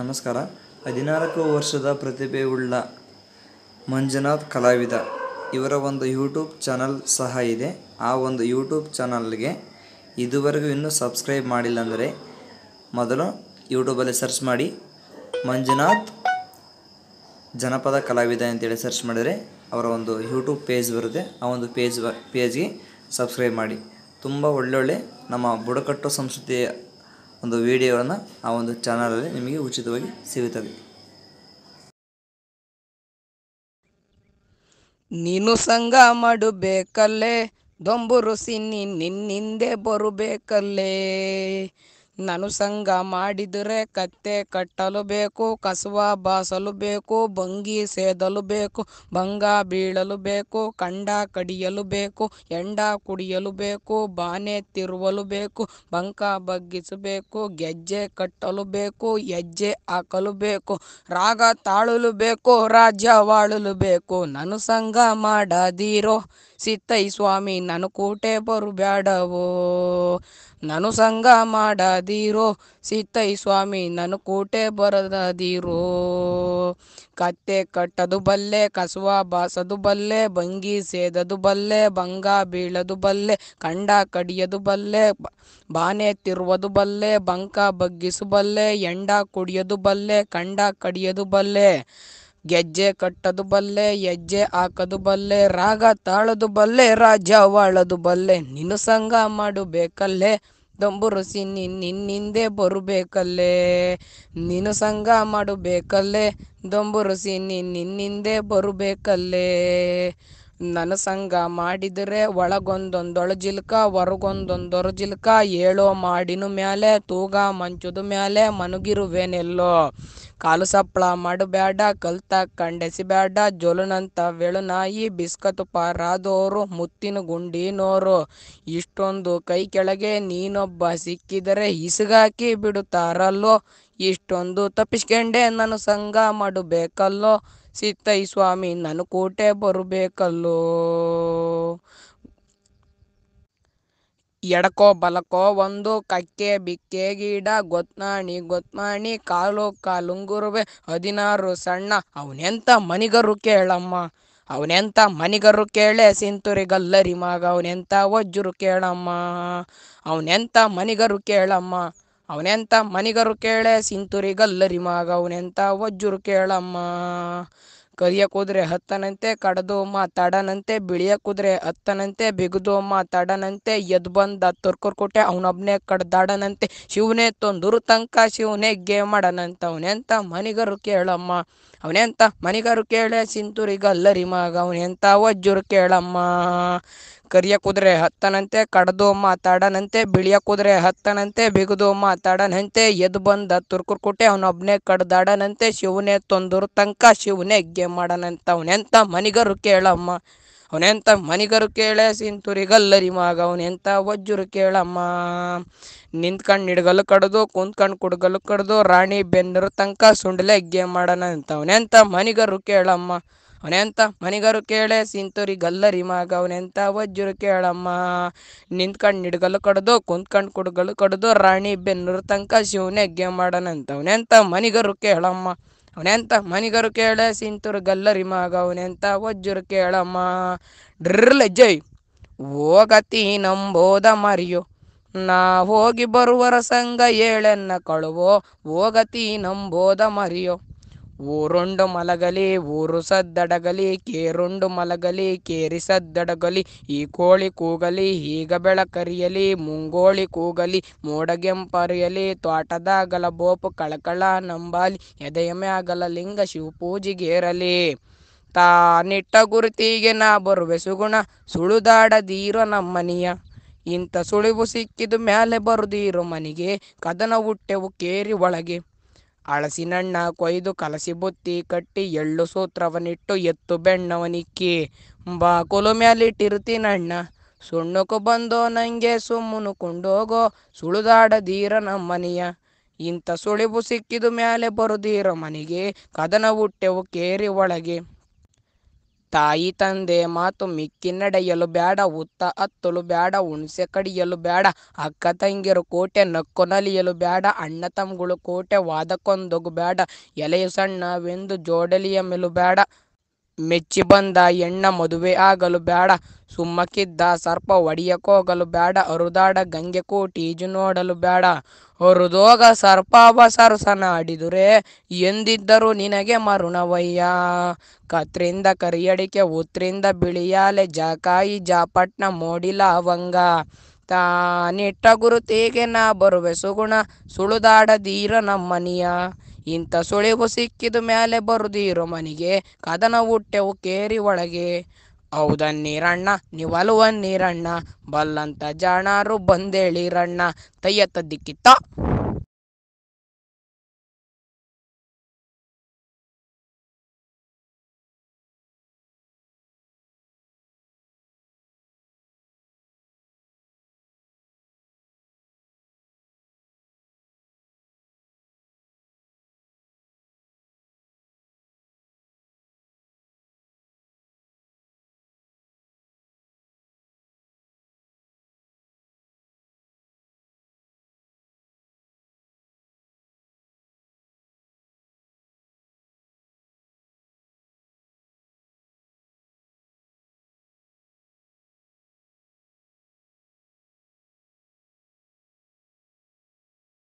ನಮಸ್ಕಾರ ಹದಿನಾಲ್ಕು ವರ್ಷದ ಪ್ರತಿಭೆ ಉಳ್ಳ ಮಂಜುನಾಥ್ ಕಲಾವಿದ ಇವರ ಒಂದು ಯೂಟ್ಯೂಬ್ ಚಾನಲ್ ಸಹ ಇದೆ ಆ ಒಂದು ಯೂಟ್ಯೂಬ್ ಚಾನಲ್ಗೆ ಇದುವರೆಗೂ ಇನ್ನೂ ಸಬ್ಸ್ಕ್ರೈಬ್ ಮಾಡಿಲ್ಲ ಅಂದರೆ ಮೊದಲು ಯೂಟ್ಯೂಬಲ್ಲಿ ಸರ್ಚ್ ಮಾಡಿ ಮಂಜುನಾಥ್ ಜನಪದ ಕಲಾವಿದ ಅಂತೇಳಿ ಸರ್ಚ್ ಮಾಡಿದರೆ ಅವರ ಒಂದು ಯೂಟ್ಯೂಬ್ ಪೇಜ್ ಬರುತ್ತೆ ಆ ಒಂದು ಪೇಜ್ ಪೇಜ್ಗೆ ಸಬ್ಸ್ಕ್ರೈಬ್ ಮಾಡಿ ತುಂಬ ಒಳ್ಳೊಳ್ಳೆ ನಮ್ಮ ಬುಡಕಟ್ಟು ಸಂಸ್ಕೃತಿಯ ಒಂದು ವಿಡಿಯೋಗಳನ್ನು ಆ ಒಂದು ಚಾನಲಲ್ಲಿ ನಿಮಗೆ ಉಚಿತವಾಗಿ ಸಿಗುತ್ತದೆ ನೀನು ಸಂಘ ಮಾಡಬೇಕಲ್ಲೇ ದೊಂಬುರುಸಿ ನಿನ್ನಿಂದೆ ಬರಬೇಕಲ್ಲೇ ನನುಸಂಗ ಮಾಡಿದರೆ ಕತ್ತೆ ಕಟ್ಟಲು ಬೇಕು ಕಸುವ ಬಾಸಲು ಬೇಕು ಭಂಗಿ ಸೇದಲು ಬೇಕು ಭಂಗ ಬೀಳಲು ಬೇಕು ಕಂಡ ಕಡಿಯಲು ಬೇಕು ಎಂಡ ಕುಡಿಯಲು ಬೇಕು ಬಾನೆ ತಿರುವಲು ಬೇಕು ಬಂಕ ಬಗ್ಗಿಸಬೇಕು ಗೆಜ್ಜೆ ಕಟ್ಟಲು ಬೇಕು ಹೆಜ್ಜೆ ಹಾಕಲು ಬೇಕು ರಾಗ ತಾಳಲು ಬೇಕು ವಾಳಲು ಬೇಕು ನನುಸಂಗ ಮಾಡದಿರೋ ಸಿತ್ತೈ ಸ್ವಾಮಿ ನಾನು ಕೂಟೆ ಬೇಡವೋ ನಾನು ಸಂಘ ಮಾಡದಿರೋ ಸೀತೈ ಸ್ವಾಮಿ ನಾನು ಕೋಟೆ ಬರದಿರೋ ಕತ್ತೆ ಕಟ್ಟದು ಬಲ್ಲೆ ಕಸುವ ಬಾಸದು ಬಲ್ಲೆ ಬಂಗಿ ಸೇದದು ಬಲ್ಲೆ ಬಂಗ ಬೀಳದು ಬಲ್ಲೆ ಕಂಡ ಕಡಿಯದು ಬಲ್ಲೆ ಬಾನೆ ತಿರುವುದು ಬಲ್ಲೆ ಬಂಕ ಬಗ್ಗಿಸು ಬಲ್ಲೆ ಎಂಡ ಕುಡಿಯದು ಬಲ್ಲೆ ಕಂಡ ಕಡಿಯದು ಬಲ್ಲೆ ಗೆಜ್ಜೆ ಕಟ್ಟದು ಬಲ್ಲೆ ಹೆಜ್ಜೆ ಹಾಕದು ಬಲ್ಲೆ ರಾಗ ತಾಳದು ಬಲ್ಲೆ ರಾಜ ವಾಳದು ಬಲ್ಲೆ ನಿನ್ನ ಸಂಘ ಮಾಡಬೇಕಲ್ಲೇ ದಂಬು ನಿನ್ನಿಂದೆ ಬರಬೇಕಲ್ಲೇ ನೀನು ಸಂಘ ಮಾಡಬೇಕಲ್ಲೇ ದಂಬುರುಸಿನಿ ನಿನ್ನಿಂದೆ ಬರಬೇಕಲ್ಲೇ ನನ್ನ ಸಂಘ ಮಾಡಿದರೆ ಹೊರಗೊಂದೊಂದೊರ ಜಿಲ್ಕ ಏಳೋ ಮಾಡಿನ ಮ್ಯಾಲೆ ತೂಗ ಮಂಚದ ಮ್ಯಾಲೆ ಮನುಗಿರುವೆನೆಲ್ಲೋ ಕಾಲು ಸಪ್ಪಳ ಮಾಡಬೇಡ ಕಲ್ತ ಕಂಡೆಸಿಬೇಡ ಜೊಲನಂತ ವೇಳುನಾಯಿ ಬಿಸ್ಕತ್ ಪಾರಾದೋರು ಮುತ್ತಿನ ಗುಂಡಿನೋರು ಇಷ್ಟೊಂದು ಕೈ ಕೆಳಗೆ ನೀನೊಬ್ಬ ಸಿಕ್ಕಿದರೆ ಇಸುಗಾಕಿ ಬಿಡುತ್ತಾರಲ್ಲೋ ಇಷ್ಟೊಂದು ತಪ್ಪಿಸ್ಕೊಂಡೆ ನಾನು ಸಂಘ ಮಾಡಬೇಕಲ್ಲೋ ಸಿತ್ತೈ ಸ್ವಾಮಿ ನನ್ನ ಕೋಟೆ ಬರಬೇಕಲ್ಲೋ ಎಡಕೋ ಬಲಕೋ ಒಂದು ಕಕ್ಕೆ ಬಿಕ್ಕೆ ಗಿಡ ಗೊತ್ನಾಣಿ ಗೊತ್ಮಾಣಿ ಕಾಲು ಕಾಲುಂಗುರುವೆ ಹದಿನಾರು ಸಣ್ಣ ಅವನೆಂತ ಮನಿಗರು ಕೇಳಮ್ಮ ಅವನೆಂತ ಮನಿಗರು ಕೇಳೆ ಸಿಂತುರಿ ಗಲ್ಲರಿ ಮಾಗ ಅವನೆಂತ ಒಜ್ಜರು ಕೇಳಮ್ಮ ಅವನೆಂತ ಮನಿಗರು ಕೇಳಮ್ಮ ಅವನೆಂತ ಮನಿಗರು ಕೇಳೆ ಗಲ್ಲರಿ ಮಾಗ ಅವನೆಂತ ವಜ್ಜುರು ಕೇಳಮ್ಮ ಕರಿಯ ಕುದುರೆ ಹತ್ತನಂತೆ ಕಡದು ಮಾತಾಡನಂತೆ ಬಿಳಿಯ ಕುದುರೆ ಹತ್ತನಂತೆ ಬಿಗದು ಮಾತಾಡನಂತೆ ಎದ್ ಬಂದ ತುರ್ಕುರ್ಕೋಟೆ ಅವನೊಬ್ನೇ ಕಡ್ದಾಡನಂತೆ ಶಿವನೇ ತೊಂದರು ತನಕ ಶಿವನೇ ಗೆ ಮಾಡನಂತ ಅವನೆಂತ ಮನಿಗರು ಕೇಳಮ್ಮ ಅವನೆಂತ ಮನಿಗರು ಕೇಳೆ ಸಿಂತುರಿಗಲ್ಲರಿ ಮಾಗ ಅವನೆಂತ ವಜ್ಜುರು ಕೇಳಮ್ಮ ಕರಿಯ ಕುದುರೆ ಹತ್ತನಂತೆ ಕಡ್ದು ಮಾತಾಡನಂತೆ ಬಿಳಿಯ ಕುದುರೆ ಹತ್ತನಂತೆ ಬಿಗಿದು ಮಾತಾಡನಂತೆ ಎದ್ದು ಬಂದ ತುರ್ಕುರ್ಕುಟೆ ಅವನೊಬ್ನೇ ಕಡ್ದಾಡನಂತೆ ಶಿವನೇ ತೊಂದರು ತನಕ ಶಿವನೇ ಗೆ ಮಾಡನಂತ ಅವನೆಂತ ಮನಿಗರು ಕೇಳಮ್ಮ ಅವನೆಂತ ಮನಿಗರು ಕೇಳೆ ಸಿಂತುರಿಗಲ್ಲರಿ ಮಾಗ ಅವನೆಂತ ವಜ್ರು ಕೇಳಮ್ಮ ನಿಂತ್ಕಂಡು ನಿಡ್ಗಲು ಕಡ್ದು ಕುಂತ್ಕಂಡು ಕುಡ್ಗಲು ಕಡ್ದು ರಾಣಿ ಬೆನ್ನರು ತನಕ ಸುಂಡಲೆ ಗೆ ಮಾಡನಂತ ಅವನೆಂತ ಮನಿಗರು ಕೇಳಮ್ಮ ಅವನೆಂತ ಮನಿಗರು ಕೇಳೆ ಸಿಂತುರಿ ಗಲ್ಲರಿ ಮಾಗವನೆಂತ ಅವನೆಂತ ವಜ್ಜರು ಕೇಳಮ್ಮ ನಿಂತ್ಕಂಡು ನಿಡ್ಗಲ್ಲು ಕಡ್ದು ಕುಂತ್ಕಂಡು ಕುಡ್ಗಲು ಕಡ್ದು ರಾಣಿ ಬೆನ್ನೂರು ತನಕ ಶಿವನೆಗ್ಗೆ ಮಾಡನಂತ ಅವನೆಂತ ಮನಿಗರು ಕೇಳಮ್ಮ ಅವನೆಂತ ಮನಿಗರು ಕೇಳೆ ಸಿಂತೂರು ಗಲ್ಲರಿ ಮಾಗವನೆಂತ ಅವನೆಂತ ವಜ್ರು ಕೇಳಮ್ಮ ಡ್ರ ಜೈ ಹೋಗತಿ ನಂಬೋದ ಮರಿಯೋ ನಾ ಹೋಗಿ ಬರುವರ ಸಂಘ ಏಳೆನ್ನ ಕಳುವೋ ಹೋಗತಿ ನಂಬೋದ ಮರಿಯೋ ಊರುಂಡು ಮಲಗಲಿ ಊರು ಸದ್ದಡಗಲಿ ಕೇರುಂಡು ಮಲಗಲಿ ಕೇರಿ ಸದ್ದಡಗಲಿ ಈ ಕೋಳಿ ಕೂಗಲಿ ಈಗ ಬೆಳಕರಿಯಲಿ ಮುಂಗೋಳಿ ಕೂಗಲಿ ಮೋಡಗೆಂಪರಿಯಲಿ ತೋಟದಾಗಲ ಬೋಪು ಕಳಕಳ ನಂಬಾಲಿ ಎದೆಯ ಮ್ಯಾಗಲ ಲಿಂಗ ಶಿವಪೂಜಿಗೇರಲಿ ತಾನಿಟ್ಟ ಗುರುತಿಗೆ ನಾ ಬರುವೆ ಸುಗುಣ ಸುಳುದಾಡದೀರೋ ನಮ್ಮನಿಯ ಇಂಥ ಸುಳಿವು ಸಿಕ್ಕಿದು ಮೇಲೆ ಬರುದೀರು ಮನಿಗೆ ಕದನ ಹುಟ್ಟೆವು ಕೇರಿ ಒಳಗೆ ಅಳಸಿನಣ್ಣ ಕೊಯ್ದು ಕಲಸಿ ಬುತ್ತಿ ಕಟ್ಟಿ ಎಳ್ಳು ಸೂತ್ರವನಿಟ್ಟು ಎತ್ತು ಬೆಣ್ಣವನಿಕ್ಕಿ ಬಾಕೊಲು ಮ್ಯಾಲಿಟ್ಟಿರ್ತೀನಣ್ಣ ಸುಣ್ಣಕ್ಕೂ ಬಂದೋ ನಂಗೆ ಸುಮ್ಮನು ಕೊಂಡೋಗೋ ಸುಳಿದಾಡದೀರ ನಮ್ಮನೆಯ ಇಂಥ ಸುಳಿವು ಸಿಕ್ಕಿದು ಮ್ಯಾಲೆ ಬರುದೀರ ಮನೆಗೆ ಕದನ ಹುಟ್ಟೆವು ಕೇರಿ ಒಳಗೆ ತಾಯಿ ತಂದೆ ಮಾತು ಮಿಕ್ಕಿನಡೆಯಲು ಬೇಡ ಉತ್ತ ಹತ್ತಲು ಬೇಡ ಹುಣಸೆ ಕಡಿಯಲು ಬೇಡ ಅಕ್ಕ ತಂಗಿರು ಕೋಟೆ ನಕ್ಕು ನಲಿಯಲು ಬೇಡ ಅಣ್ಣ ತಮ್ಗಳು ಕೋಟೆ ವಾದಕ್ಕೊಂದೊಗು ಬೇಡ ಎಲೆಯು ಸಣ್ಣವೆಂದು ಜೋಡಲಿಯ ಮೆಲು ಬೇಡ ಮೆಚ್ಚಿ ಬಂದ ಹೆಣ್ಣ ಮದುವೆ ಆಗಲು ಬ್ಯಾಡ ಸುಮ್ಮಕಿದ್ದ ಸರ್ಪ ಹೋಗಲು ಬ್ಯಾಡ ಅರುದಾಡ ಗಂಗೆ ಈಜು ನೋಡಲು ಬ್ಯಾಡ ಹೊರದೋಗ ಸರ್ಪಾವ ಸರಸನ ಆಡಿದುರೆ ಎಂದಿದ್ದರು ನಿನಗೆ ಮರುಣವಯ್ಯ ಕತ್ರಿಂದ ಕರಿಯಡಿಕೆ ಉತ್ರಿಂದ ಬಿಳಿಯಾಲೆ ಜಾಕಾಯಿ ಜಾಪಟ್ನ ಮೋಡಿಲ ಅವಂಗ ತಾನಿಟ್ಟ ಗುರುತಿಗೆ ನಾ ಬರುವೆ ಸುಗುಣ ಸುಳುದಾಡದೀರ ನಮ್ಮನಿಯ ಇಂಥ ಸುಳಿವು ಸಿಕ್ಕಿದ ಮೇಲೆ ಬರುದೀರು ಮನಿಗೆ ಕದನ ಹುಟ್ಟೆವು ಕೇರಿ ಒಳಗೆ ಹೌದ ನೀರಣ್ಣ ನೀವಲುವ ನೀರಣ್ಣ ಬಲ್ಲಂತ ಜಾಣಾರು ಬಂದೇಳಿರಣ್ಣ ತಯ್ಯತ್ತ ದಿಕ್ಕಿತ್ತ